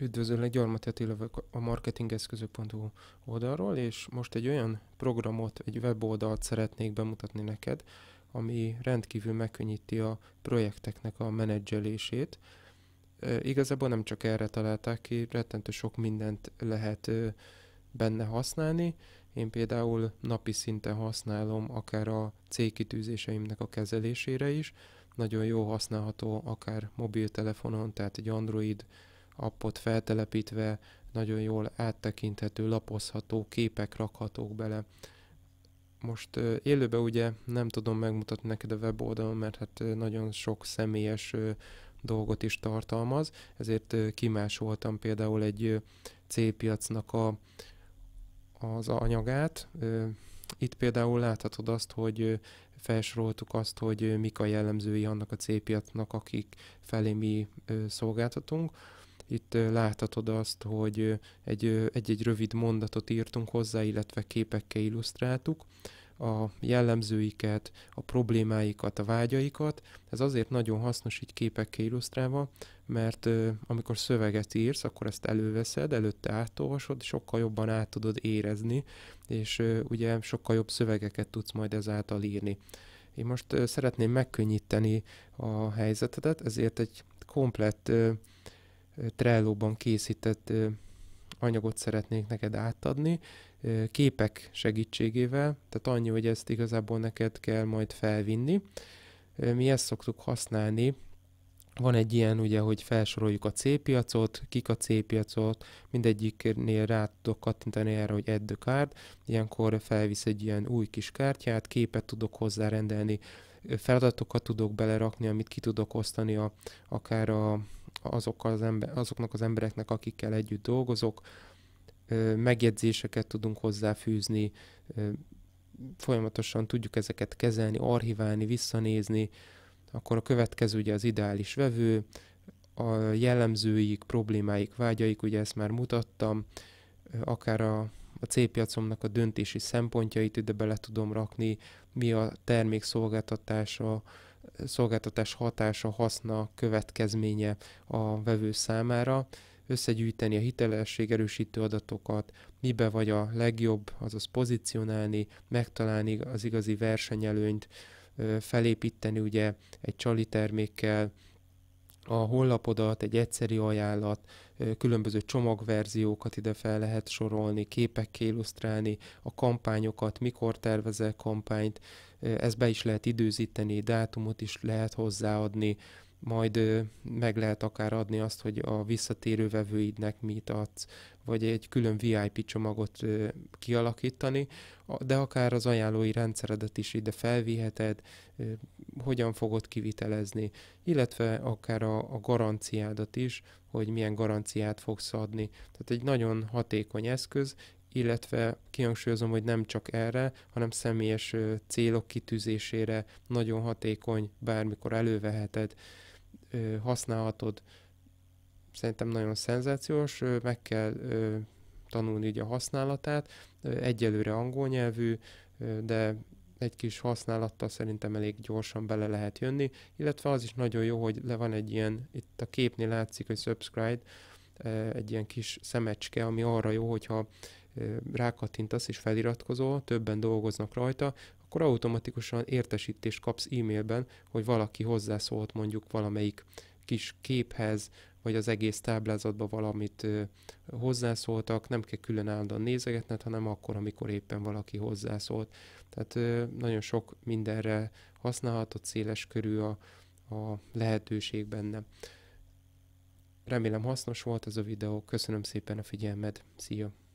Üdvözöllek, Gyarmati Attila a marketingeszközök.hu oldalról, és most egy olyan programot, egy weboldalt szeretnék bemutatni neked, ami rendkívül megkönnyíti a projekteknek a menedzselését. E, igazából nem csak erre találták ki, rettentő sok mindent lehet e, benne használni. Én például napi szinten használom akár a cégkitűzéseimnek a kezelésére is. Nagyon jó használható akár mobiltelefonon, tehát egy Android appot feltelepítve nagyon jól áttekinthető, lapozható képek rakhatók bele. Most élőben ugye nem tudom megmutatni neked a weboldalon, mert hát nagyon sok személyes dolgot is tartalmaz, ezért kimásoltam például egy célpiacnak a, az anyagát. Itt például láthatod azt, hogy felsoroltuk azt, hogy mik a jellemzői annak a célpiacnak, akik felé mi szolgáltatunk itt láthatod azt, hogy egy-egy rövid mondatot írtunk hozzá, illetve képekkel illusztráltuk a jellemzőiket, a problémáikat, a vágyaikat. Ez azért nagyon hasznos így képekkel illusztrálva, mert amikor szöveget írsz, akkor ezt előveszed, előtte átolvasod, sokkal jobban át tudod érezni, és ugye sokkal jobb szövegeket tudsz majd ezáltal írni. Én most szeretném megkönnyíteni a helyzetedet, ezért egy komplett Trello-ban készített anyagot szeretnék neked átadni, képek segítségével, tehát annyi, hogy ezt igazából neked kell majd felvinni. Mi ezt szoktuk használni, van egy ilyen ugye, hogy felsoroljuk a C-piacot, kik a C-piacot, mindegyiknél rá tudok kattintani erre, hogy add the card, ilyenkor felvisz egy ilyen új kis kártyát, képet tudok hozzárendelni, feladatokat tudok belerakni, amit ki tudok osztani a, akár a azokkal az ember, azoknak az embereknek, akikkel együtt dolgozok, megjegyzéseket tudunk hozzáfűzni, folyamatosan tudjuk ezeket kezelni, archiválni, visszanézni, akkor a következő ugye az ideális vevő, a jellemzőik, problémáik, vágyaik, ugye ezt már mutattam, akár a, a C-piacomnak a döntési szempontjait ide bele tudom rakni, mi a termék szolgáltatása, szolgáltatás hatása, haszna, következménye a vevő számára, összegyűjteni a hitelesség erősítő adatokat, mibe vagy a legjobb, azaz pozícionálni, megtalálni az igazi versenyelőnyt, felépíteni ugye egy csali termékkel, a honlapodat, egy egyszeri ajánlat, különböző csomagverziókat ide fel lehet sorolni, képekkel illusztrálni, a kampányokat, mikor tervezel kampányt, ezt be is lehet időzíteni, dátumot is lehet hozzáadni, majd meg lehet akár adni azt, hogy a visszatérő vevőidnek mit adsz, vagy egy külön VIP csomagot kialakítani, de akár az ajánlói rendszeredet is ide felviheted, hogyan fogod kivitelezni, illetve akár a, a garanciádat is, hogy milyen garanciát fogsz adni. Tehát egy nagyon hatékony eszköz, illetve kihangsúlyozom, hogy nem csak erre, hanem személyes célok kitűzésére nagyon hatékony, bármikor előveheted, használhatod. Szerintem nagyon szenzációs, meg kell tanulni ugye a használatát. Egyelőre angol nyelvű, de egy kis használattal szerintem elég gyorsan bele lehet jönni, illetve az is nagyon jó, hogy le van egy ilyen, itt a képnél látszik, hogy subscribe, egy ilyen kis szemecske, ami arra jó, hogyha rákattintasz és feliratkozol, többen dolgoznak rajta, akkor automatikusan értesítést kapsz e-mailben, hogy valaki hozzászólt mondjuk valamelyik kis képhez, vagy az egész táblázatba valamit ö, hozzászóltak, nem kell külön állandóan nézegetned, hanem akkor, amikor éppen valaki hozzászólt. Tehát ö, nagyon sok mindenre használhatod, széles körű a, a lehetőség benne. Remélem hasznos volt ez a videó, köszönöm szépen a figyelmed, szia!